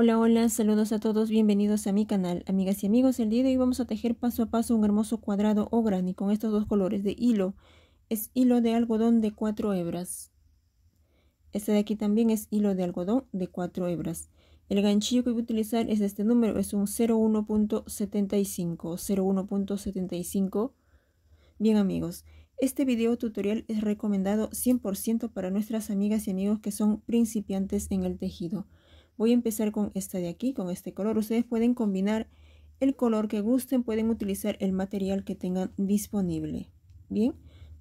Hola, hola, saludos a todos, bienvenidos a mi canal. Amigas y amigos, el día de hoy vamos a tejer paso a paso un hermoso cuadrado o granny con estos dos colores de hilo. Es hilo de algodón de cuatro hebras. Este de aquí también es hilo de algodón de cuatro hebras. El ganchillo que voy a utilizar es este número, es un 01.75, 01.75. Bien amigos, este video tutorial es recomendado 100% para nuestras amigas y amigos que son principiantes en el tejido. Voy a empezar con esta de aquí, con este color. Ustedes pueden combinar el color que gusten, pueden utilizar el material que tengan disponible. Bien,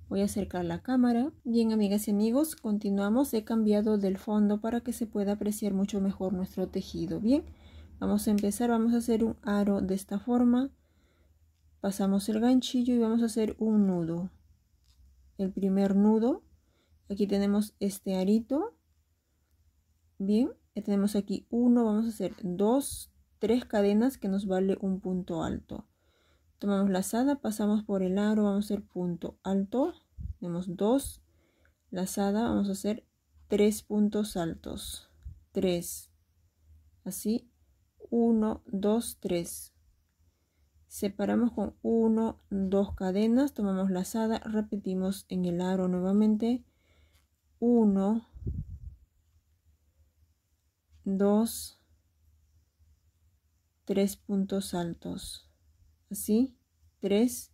voy a acercar la cámara. Bien, amigas y amigos, continuamos. He cambiado del fondo para que se pueda apreciar mucho mejor nuestro tejido. Bien, vamos a empezar. Vamos a hacer un aro de esta forma. Pasamos el ganchillo y vamos a hacer un nudo. El primer nudo. Aquí tenemos este arito. Bien, tenemos aquí 1, vamos a hacer 2, 3 cadenas que nos vale un punto alto. Tomamos lazada, pasamos por el aro, vamos a hacer punto alto. Tenemos 2, lazada, vamos a hacer 3 puntos altos. 3, así, 1, 2, 3. Separamos con 1, 2 cadenas, tomamos lazada, repetimos en el aro nuevamente. 1, 2 2 3 puntos altos. Así. 3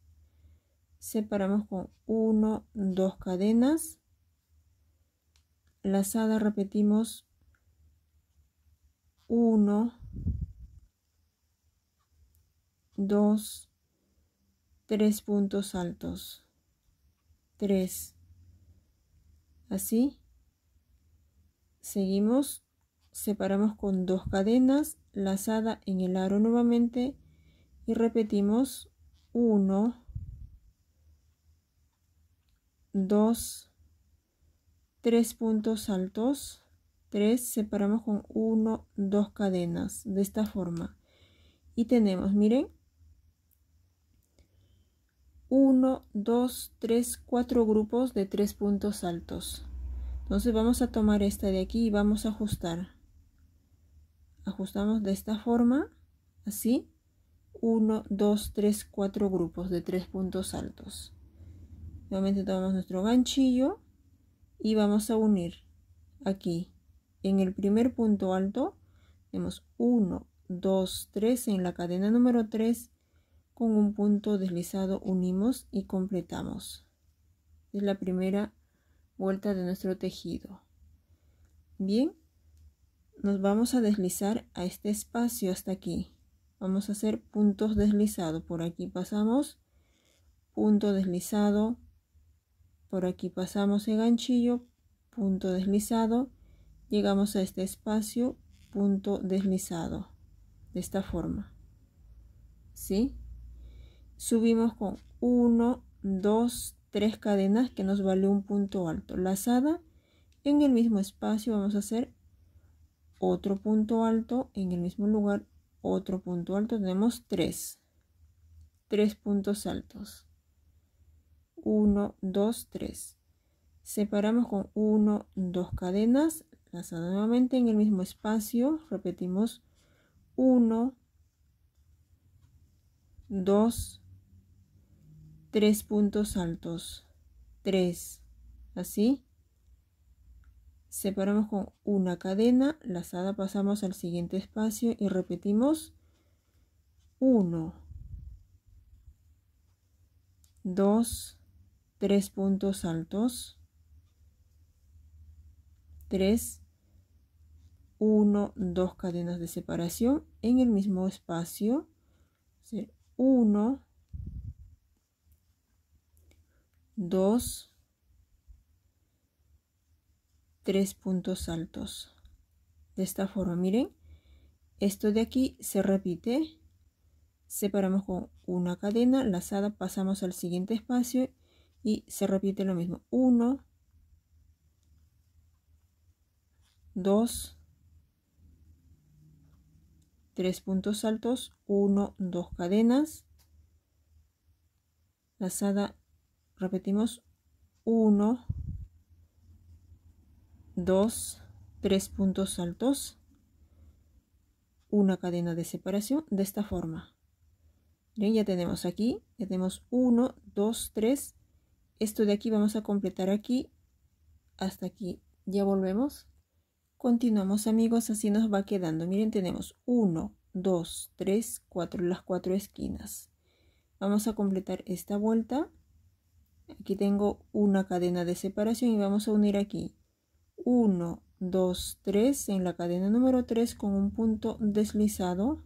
Separamos con 1 2 cadenas. Lazada repetimos 1 2 3 puntos altos. 3 Así. Seguimos separamos con dos cadenas lazada en el aro nuevamente y repetimos 1 2 3 puntos altos 3 separamos con 1 2 cadenas de esta forma y tenemos miren 1 2 3 4 grupos de 3 puntos altos entonces vamos a tomar esta de aquí y vamos a ajustar ajustamos de esta forma, así, 1, 2, 3, 4 grupos de 3 puntos altos. Nuevamente tomamos nuestro ganchillo y vamos a unir aquí. En el primer punto alto tenemos 1, 2, 3 en la cadena número 3 con un punto deslizado unimos y completamos. Es la primera vuelta de nuestro tejido. Bien, nos vamos a deslizar a este espacio hasta aquí. Vamos a hacer puntos deslizados. Por aquí pasamos, punto deslizado. Por aquí pasamos el ganchillo, punto deslizado. Llegamos a este espacio, punto deslizado. De esta forma. ¿Sí? Subimos con 1, 2, 3 cadenas que nos vale un punto alto. Lazada en el mismo espacio vamos a hacer otro punto alto en el mismo lugar, otro punto alto, tenemos 3 tres puntos altos. 1, 2, 3. Separamos con 1, 2 cadenas, lanzando nuevamente en el mismo espacio, repetimos 1, 2, 3 puntos altos, 3, así, Separamos con una cadena, lazada pasamos al siguiente espacio y repetimos 1, 2, 3 puntos altos, 3, 1, 2 cadenas de separación en el mismo espacio, 1, 2, tres puntos altos. De esta forma, miren, esto de aquí se repite. Separamos con una cadena lazada, pasamos al siguiente espacio y se repite lo mismo. 1, 2, tres puntos altos, 1, dos cadenas, lazada, repetimos, 1, dos tres puntos altos, una cadena de separación de esta forma. Miren, ya tenemos aquí, ya tenemos uno dos tres Esto de aquí vamos a completar aquí hasta aquí. Ya volvemos. Continuamos amigos, así nos va quedando. Miren, tenemos uno dos tres cuatro las cuatro esquinas. Vamos a completar esta vuelta. Aquí tengo una cadena de separación y vamos a unir aquí 1, 2, 3 en la cadena número 3 con un punto deslizado.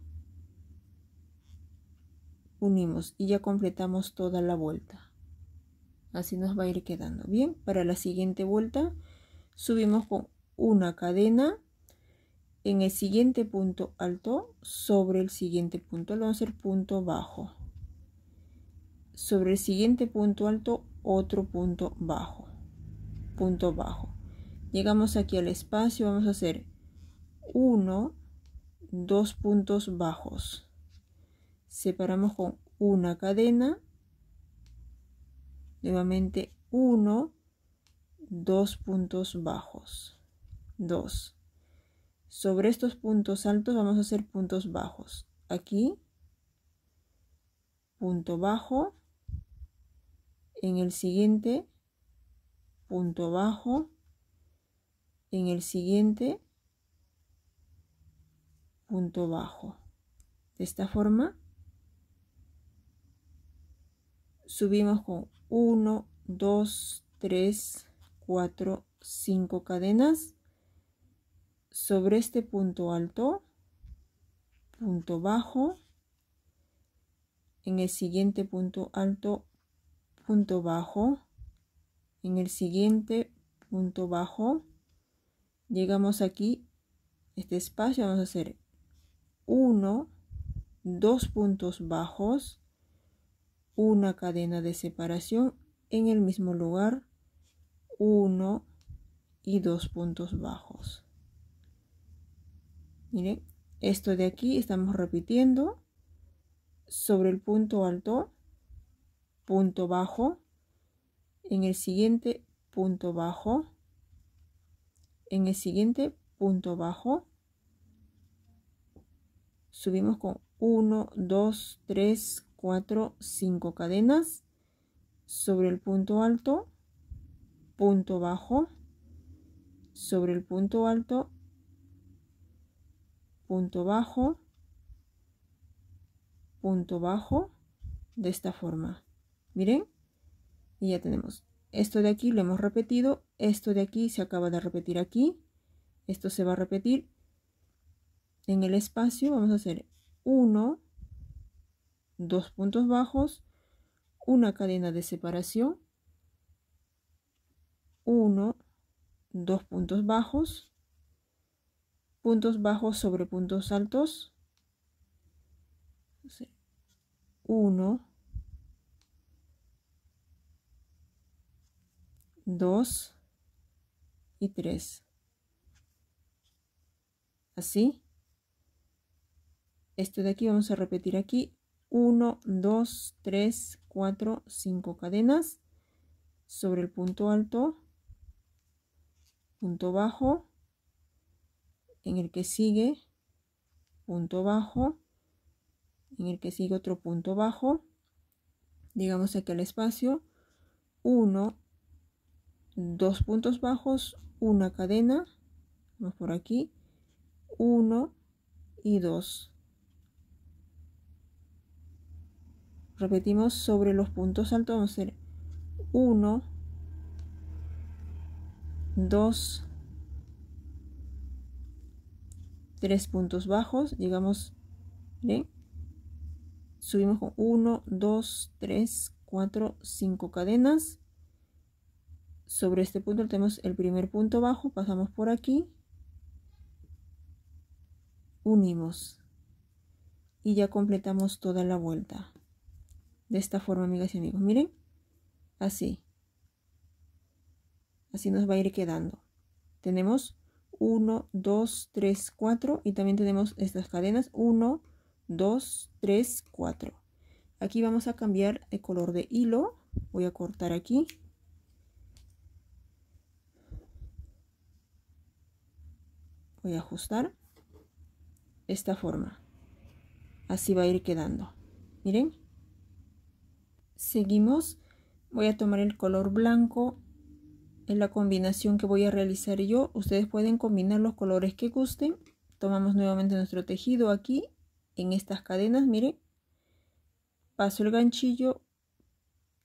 Unimos y ya completamos toda la vuelta. Así nos va a ir quedando. Bien, para la siguiente vuelta subimos con una cadena en el siguiente punto alto sobre el siguiente punto lo a hacer punto bajo. Sobre el siguiente punto alto otro punto bajo. Punto bajo Llegamos aquí al espacio, vamos a hacer uno, dos puntos bajos. Separamos con una cadena. Nuevamente uno, dos puntos bajos. 2. Sobre estos puntos altos vamos a hacer puntos bajos. Aquí, punto bajo. En el siguiente, punto bajo en el siguiente punto bajo. De esta forma, subimos con 1, 2, 3, 4, 5 cadenas. Sobre este punto alto, punto bajo. En el siguiente punto alto, punto bajo. En el siguiente punto bajo llegamos aquí, este espacio, vamos a hacer uno dos puntos bajos, una cadena de separación en el mismo lugar, uno y dos puntos bajos. Miren, esto de aquí estamos repitiendo sobre el punto alto, punto bajo, en el siguiente punto bajo, en el siguiente punto bajo subimos con 1 2 3 4 5 cadenas sobre el punto alto punto bajo sobre el punto alto punto bajo punto bajo de esta forma miren y ya tenemos esto de aquí lo hemos repetido, esto de aquí se acaba de repetir aquí, esto se va a repetir en el espacio, vamos a hacer uno, dos puntos bajos, una cadena de separación, uno, dos puntos bajos, puntos bajos sobre puntos altos, 1, 2 y 3. Así. Esto de aquí vamos a repetir aquí. 1, 2, 3, 4, 5 cadenas sobre el punto alto, punto bajo, en el que sigue, punto bajo, en el que sigue otro punto bajo, digamos aquí el espacio, 1, dos puntos bajos, una cadena, vamos por aquí, 1 y 2. Repetimos sobre los puntos altos, vamos a hacer 1, 2, tres puntos bajos, llegamos, ¿bien? subimos con 1, 2, 3, 4, 5 cadenas, sobre este punto tenemos el primer punto bajo, pasamos por aquí, unimos y ya completamos toda la vuelta. De esta forma, amigas y amigos, miren, así. Así nos va a ir quedando. Tenemos 1, 2, 3, 4 y también tenemos estas cadenas 1, 2, 3, 4. Aquí vamos a cambiar de color de hilo. Voy a cortar aquí voy a ajustar esta forma así va a ir quedando miren seguimos voy a tomar el color blanco en la combinación que voy a realizar yo ustedes pueden combinar los colores que gusten tomamos nuevamente nuestro tejido aquí en estas cadenas miren paso el ganchillo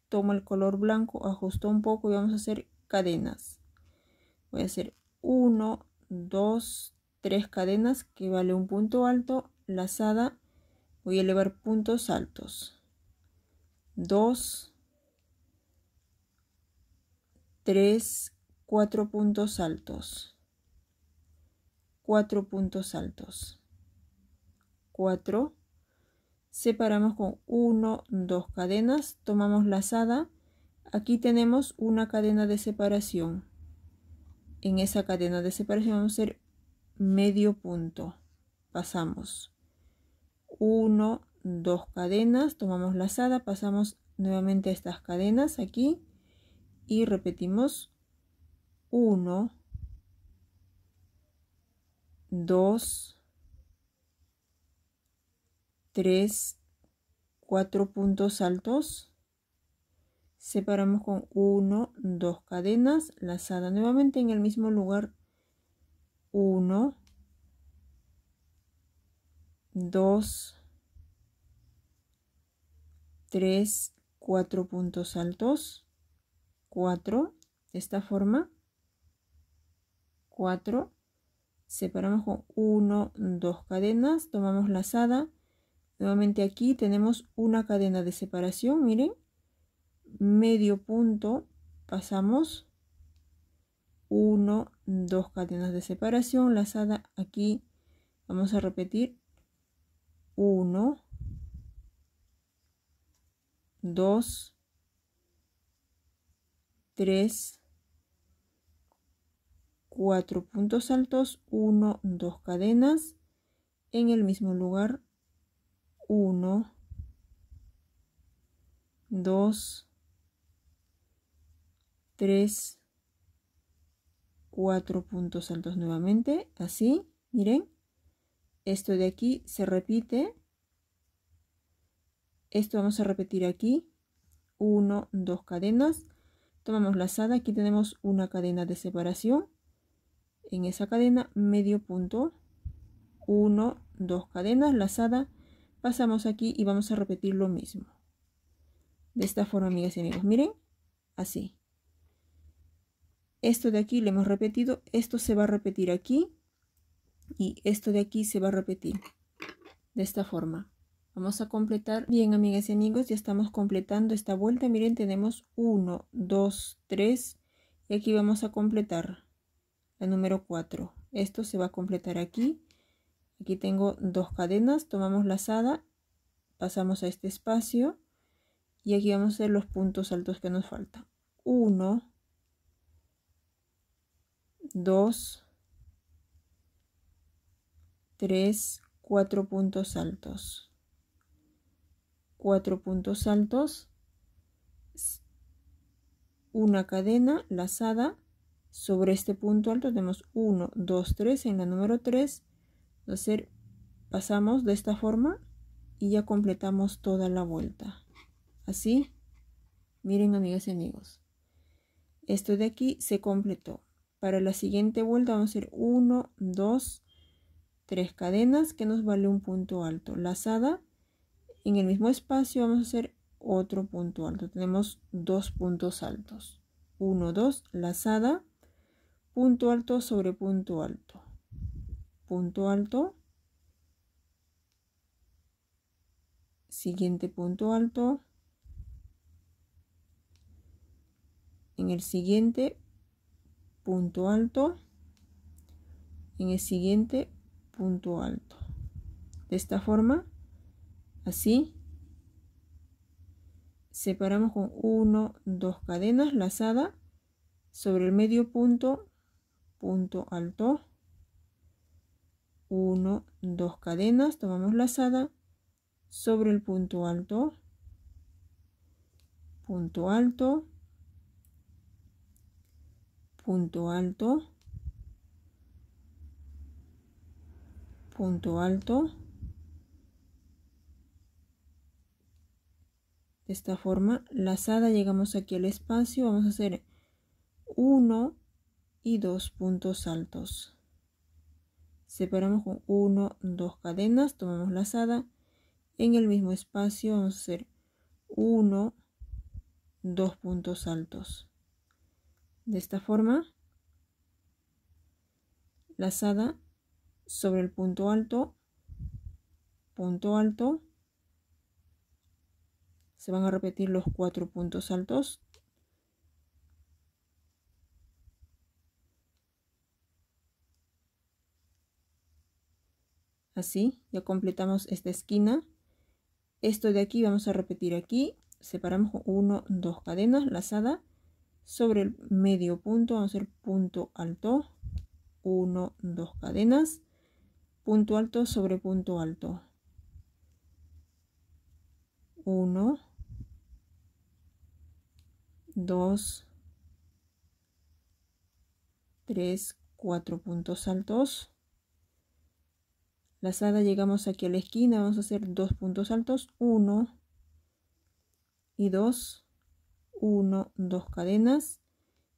tomo el color blanco ajusto un poco y vamos a hacer cadenas voy a hacer uno dos tres cadenas que vale un punto alto lazada voy a elevar puntos altos 2 3 4 puntos altos 4 puntos altos 4 separamos con 1 2 cadenas tomamos lazada aquí tenemos una cadena de separación en esa cadena de separación vamos a hacer medio punto. Pasamos 1, 2 cadenas, tomamos lazada, pasamos nuevamente estas cadenas aquí y repetimos 1, 2, 3, 4 puntos altos. Separamos con 1, 2 cadenas, lazada nuevamente en el mismo lugar 1, 2, 3, 4 puntos altos, 4, de esta forma, 4, separamos con 1, 2 cadenas, tomamos lazada, nuevamente aquí tenemos una cadena de separación, miren, medio punto, pasamos, 1, 2 cadenas de separación lazada aquí. Vamos a repetir 1, 2, 3, 4 puntos altos, 1, 2 cadenas, en el mismo lugar 1, 2, 3, cuatro puntos altos nuevamente, así, miren. Esto de aquí se repite. Esto vamos a repetir aquí. uno dos cadenas. Tomamos lazada, aquí tenemos una cadena de separación. En esa cadena, medio punto. uno dos cadenas, lazada. Pasamos aquí y vamos a repetir lo mismo. De esta forma, amigas y amigos, miren, así esto de aquí lo hemos repetido, esto se va a repetir aquí y esto de aquí se va a repetir de esta forma. Vamos a completar. Bien, amigas y amigos, ya estamos completando esta vuelta. Miren, tenemos 1, 2, 3 y aquí vamos a completar el número 4. Esto se va a completar aquí. Aquí tengo dos cadenas, tomamos lazada, pasamos a este espacio y aquí vamos a hacer los puntos altos que nos faltan. 1, 2, 3, 4 puntos altos. 4 puntos altos, una cadena lazada. Sobre este punto alto tenemos 1, 2, 3. En la número 3 hacer, pasamos de esta forma y ya completamos toda la vuelta. Así, miren amigas y amigos, esto de aquí se completó. Para la siguiente vuelta vamos a hacer 1, 2, 3 cadenas que nos vale un punto alto. Lazada, en el mismo espacio vamos a hacer otro punto alto. Tenemos dos puntos altos. 1, 2, lazada, punto alto sobre punto alto. Punto alto. Siguiente punto alto. En el siguiente punto alto en el siguiente punto alto de esta forma así separamos con 1 2 cadenas lazada sobre el medio punto punto alto 1 2 cadenas tomamos lazada sobre el punto alto punto alto punto alto, punto alto. De esta forma, lazada llegamos aquí al espacio, vamos a hacer 1 y 2 puntos altos. Separamos con 1, 2 cadenas, tomamos lazada. En el mismo espacio vamos a hacer 1, dos puntos altos de esta forma, lazada sobre el punto alto, punto alto, se van a repetir los cuatro puntos altos así ya completamos esta esquina esto de aquí vamos a repetir aquí separamos uno dos cadenas lazada sobre el medio punto vamos a hacer punto alto 1 2 cadenas punto alto sobre punto alto 1 2 3 4 puntos altos lazada llegamos aquí a la esquina vamos a hacer dos puntos altos 1 y 2 1, 2 cadenas.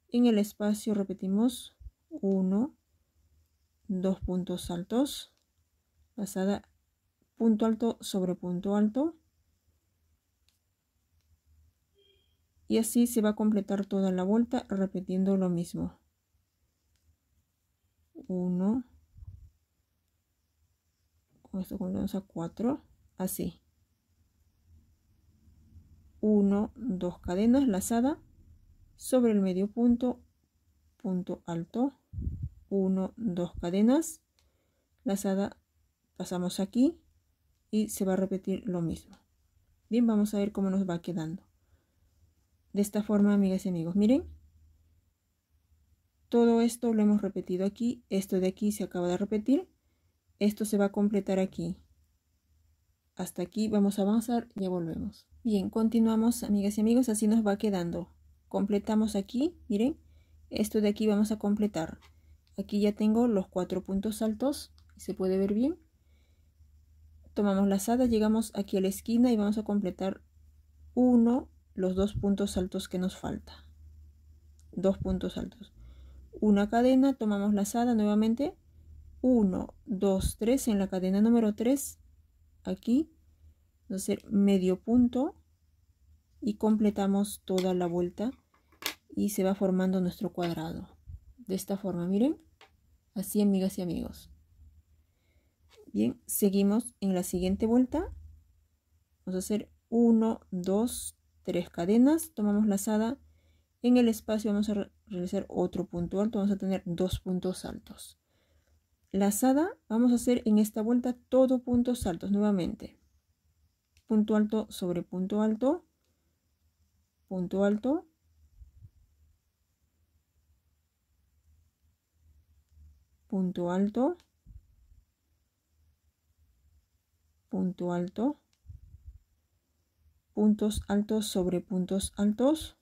En el espacio repetimos 1, 2 puntos altos, pasada punto alto sobre punto alto. Y así se va a completar toda la vuelta repitiendo lo mismo. 1, con esto condenamos a 4, así. 1, 2 cadenas lazada sobre el medio punto, punto alto, 1, 2 cadenas lazada, pasamos aquí y se va a repetir lo mismo. Bien, vamos a ver cómo nos va quedando. De esta forma, amigas y amigos, miren. Todo esto lo hemos repetido aquí, esto de aquí se acaba de repetir, esto se va a completar aquí hasta aquí vamos a avanzar, ya volvemos. Bien, continuamos amigas y amigos, así nos va quedando. Completamos aquí, miren, esto de aquí vamos a completar. Aquí ya tengo los cuatro puntos altos, se puede ver bien. Tomamos la lazada, llegamos aquí a la esquina y vamos a completar uno, los dos puntos altos que nos falta. Dos puntos altos. Una cadena, tomamos la lazada nuevamente. uno dos tres en la cadena número 3 aquí, hacer medio punto y completamos toda la vuelta y se va formando nuestro cuadrado. De esta forma, miren, así amigas y amigos. Bien, seguimos en la siguiente vuelta. Vamos a hacer 1, 2, 3 cadenas, tomamos lazada. En el espacio vamos a realizar otro punto alto, vamos a tener dos puntos altos lazada vamos a hacer en esta vuelta todo puntos altos nuevamente punto alto sobre punto alto punto alto punto alto punto alto puntos altos sobre puntos altos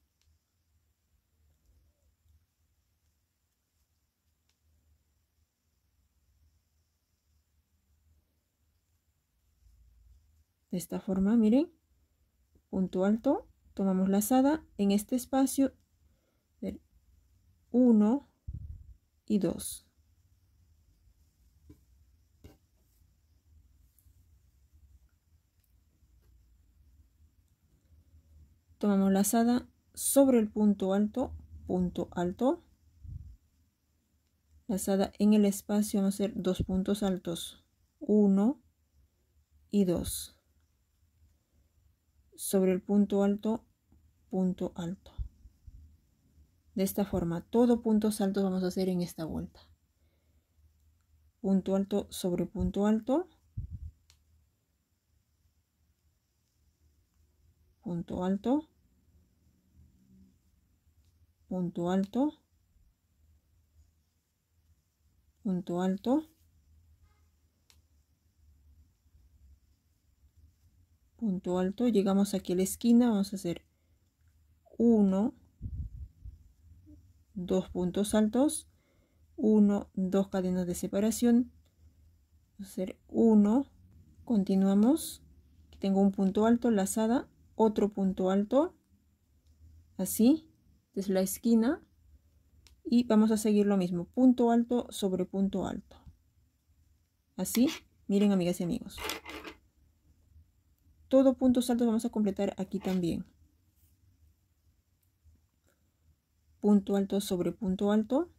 De esta forma, miren, punto alto, tomamos lazada en este espacio del 1 y 2. Tomamos lazada sobre el punto alto, punto alto. Lazada en el espacio vamos a hacer dos puntos altos, 1 y 2 sobre el punto alto, punto alto. De esta forma, todo puntos altos vamos a hacer en esta vuelta. Punto alto sobre punto alto. Punto alto. Punto alto. Punto alto. punto alto, llegamos aquí a la esquina, vamos a hacer uno dos puntos altos, uno, dos cadenas de separación, hacer uno, continuamos, tengo un punto alto, lazada, otro punto alto, así, es la esquina, y vamos a seguir lo mismo, punto alto sobre punto alto. Así, miren amigas y amigos todo punto alto vamos a completar aquí también. Punto alto sobre punto alto.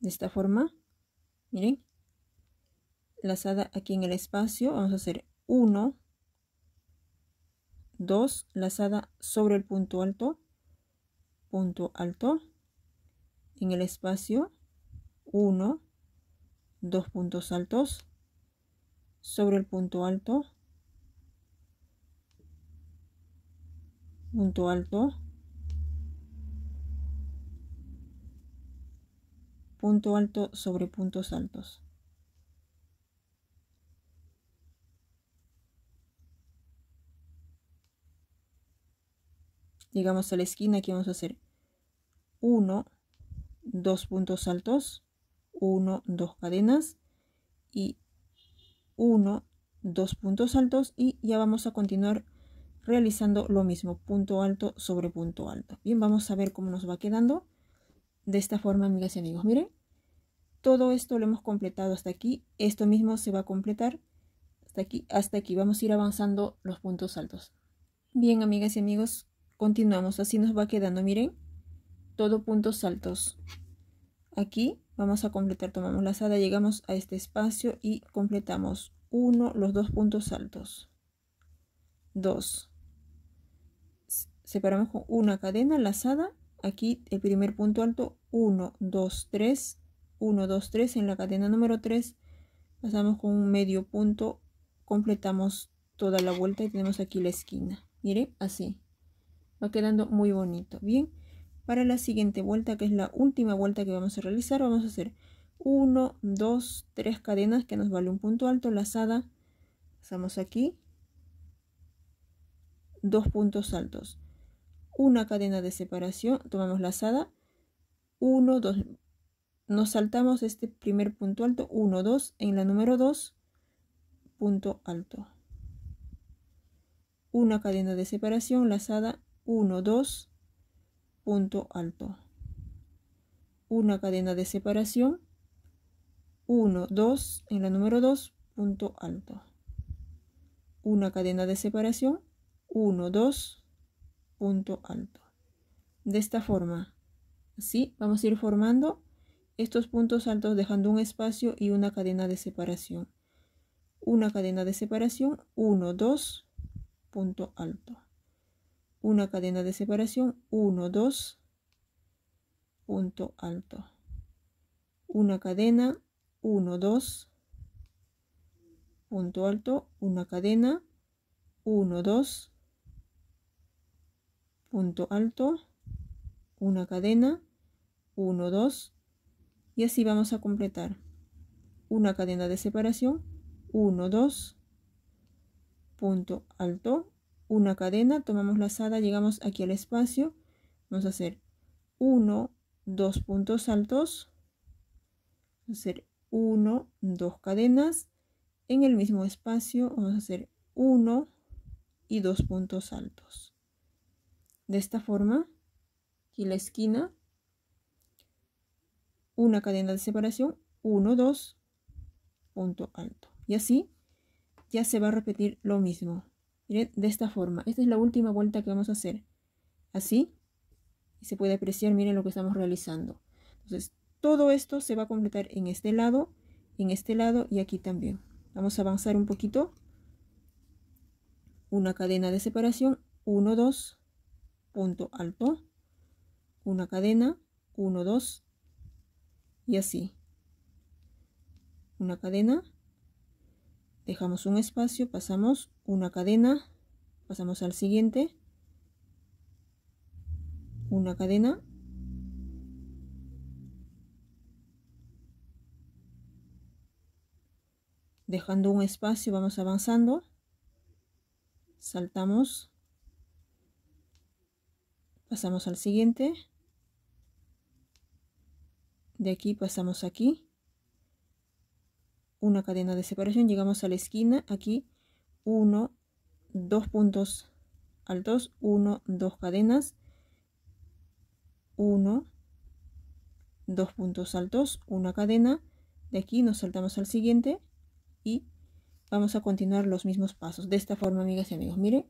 de esta forma miren lazada aquí en el espacio vamos a hacer uno 2 lazada sobre el punto alto, punto alto, en el espacio 1, dos puntos altos, sobre el punto alto, punto alto, punto alto sobre puntos altos. llegamos a la esquina, aquí vamos a hacer uno, dos puntos altos uno, dos cadenas y uno, dos puntos altos y ya vamos a continuar realizando lo mismo, punto alto sobre punto alto. Bien, vamos a ver cómo nos va quedando. De esta forma, amigas y amigos, miren, todo esto lo hemos completado hasta aquí. Esto mismo se va a completar hasta aquí, hasta aquí. Vamos a ir avanzando los puntos altos. Bien, amigas y amigos, Continuamos, así nos va quedando, miren, todo puntos altos. Aquí vamos a completar, tomamos la lazada, llegamos a este espacio y completamos uno, los dos puntos altos. dos Separamos con una cadena lazada. Aquí el primer punto alto, 1, 2, 3. 1, 2, 3. En la cadena número 3 pasamos con un medio punto. Completamos toda la vuelta y tenemos aquí la esquina. Miren, así va quedando muy bonito bien para la siguiente vuelta que es la última vuelta que vamos a realizar vamos a hacer 1 2 3 cadenas que nos vale un punto alto lazada pasamos aquí dos puntos altos una cadena de separación tomamos lazada 1 2 nos saltamos este primer punto alto 1 2 en la número 2 punto alto una cadena de separación lazada 1, 2, punto alto. Una cadena de separación, 1, 2, en la número 2, punto alto. Una cadena de separación, 1, 2, punto alto. De esta forma, así vamos a ir formando estos puntos altos dejando un espacio y una cadena de separación. Una cadena de separación, 1, 2, punto alto una cadena de separación 1 2 punto alto una cadena 1 2 punto alto una cadena 1 2 punto alto una cadena 1 2 y así vamos a completar una cadena de separación 1 2 punto alto una cadena, tomamos la lazada, llegamos aquí al espacio, vamos a hacer 1, 2 puntos altos vamos a hacer 1, 2 cadenas, en el mismo espacio vamos a hacer 1 y 2 puntos altos. De esta forma, aquí la esquina, una cadena de separación, 1, 2, punto alto. Y así ya se va a repetir lo mismo. Miren, de esta forma. Esta es la última vuelta que vamos a hacer. Así. Y se puede apreciar, miren lo que estamos realizando. Entonces, todo esto se va a completar en este lado, en este lado y aquí también. Vamos a avanzar un poquito. Una cadena de separación. 1, 2, punto alto. Una cadena. 1, 2. Y así. Una cadena dejamos un espacio, pasamos una cadena, pasamos al siguiente, una cadena, dejando un espacio vamos avanzando, saltamos, pasamos al siguiente, de aquí pasamos aquí, una cadena de separación, llegamos a la esquina, aquí 1, 2 puntos altos, 1, 2 cadenas, 1, 2 puntos altos, una cadena, de aquí nos saltamos al siguiente y vamos a continuar los mismos pasos. De esta forma, amigas y amigos, miren,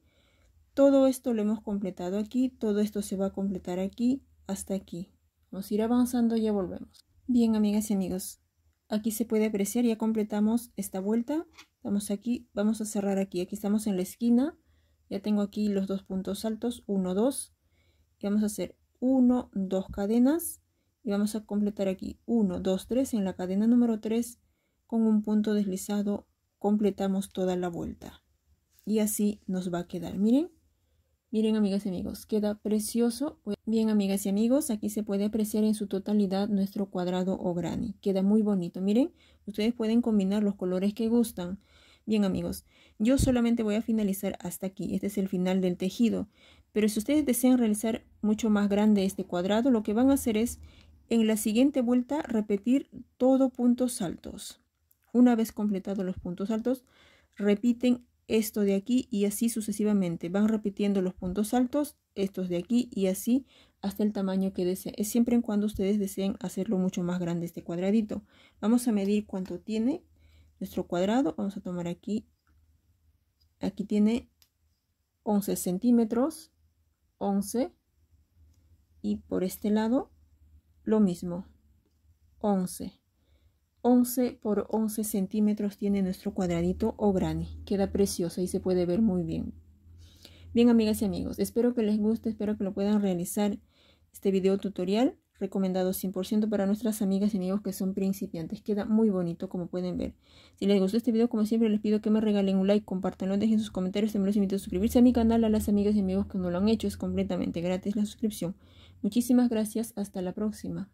todo esto lo hemos completado aquí, todo esto se va a completar aquí hasta aquí. Vamos a ir avanzando y ya volvemos. Bien, amigas y amigos, aquí se puede apreciar, ya completamos esta vuelta, estamos aquí, vamos a cerrar aquí, aquí estamos en la esquina, ya tengo aquí los dos puntos altos, 1, 2, y vamos a hacer 1, 2 cadenas, y vamos a completar aquí 1, 2, 3, en la cadena número 3, con un punto deslizado, completamos toda la vuelta, y así nos va a quedar, miren, Miren amigas y amigos, queda precioso. Pues, bien amigas y amigos, aquí se puede apreciar en su totalidad nuestro cuadrado o granny. Queda muy bonito, miren, ustedes pueden combinar los colores que gustan. Bien amigos, yo solamente voy a finalizar hasta aquí, este es el final del tejido. Pero si ustedes desean realizar mucho más grande este cuadrado, lo que van a hacer es en la siguiente vuelta repetir todo puntos altos. Una vez completados los puntos altos, repiten esto de aquí y así sucesivamente. Van repitiendo los puntos altos, estos de aquí y así hasta el tamaño que deseen. Es siempre en cuando ustedes deseen hacerlo mucho más grande este cuadradito. Vamos a medir cuánto tiene nuestro cuadrado. Vamos a tomar aquí. Aquí tiene 11 centímetros. 11. Y por este lado, lo mismo. 11. 11 por 11 centímetros tiene nuestro cuadradito o granny. Queda precioso y se puede ver muy bien. Bien, amigas y amigos, espero que les guste, espero que lo puedan realizar este video tutorial recomendado 100% para nuestras amigas y amigos que son principiantes. Queda muy bonito como pueden ver. Si les gustó este video, como siempre, les pido que me regalen un like, compartanlo, dejen sus comentarios, también los invito a suscribirse a mi canal a las amigas y amigos que no lo han hecho. Es completamente gratis la suscripción. Muchísimas gracias, hasta la próxima.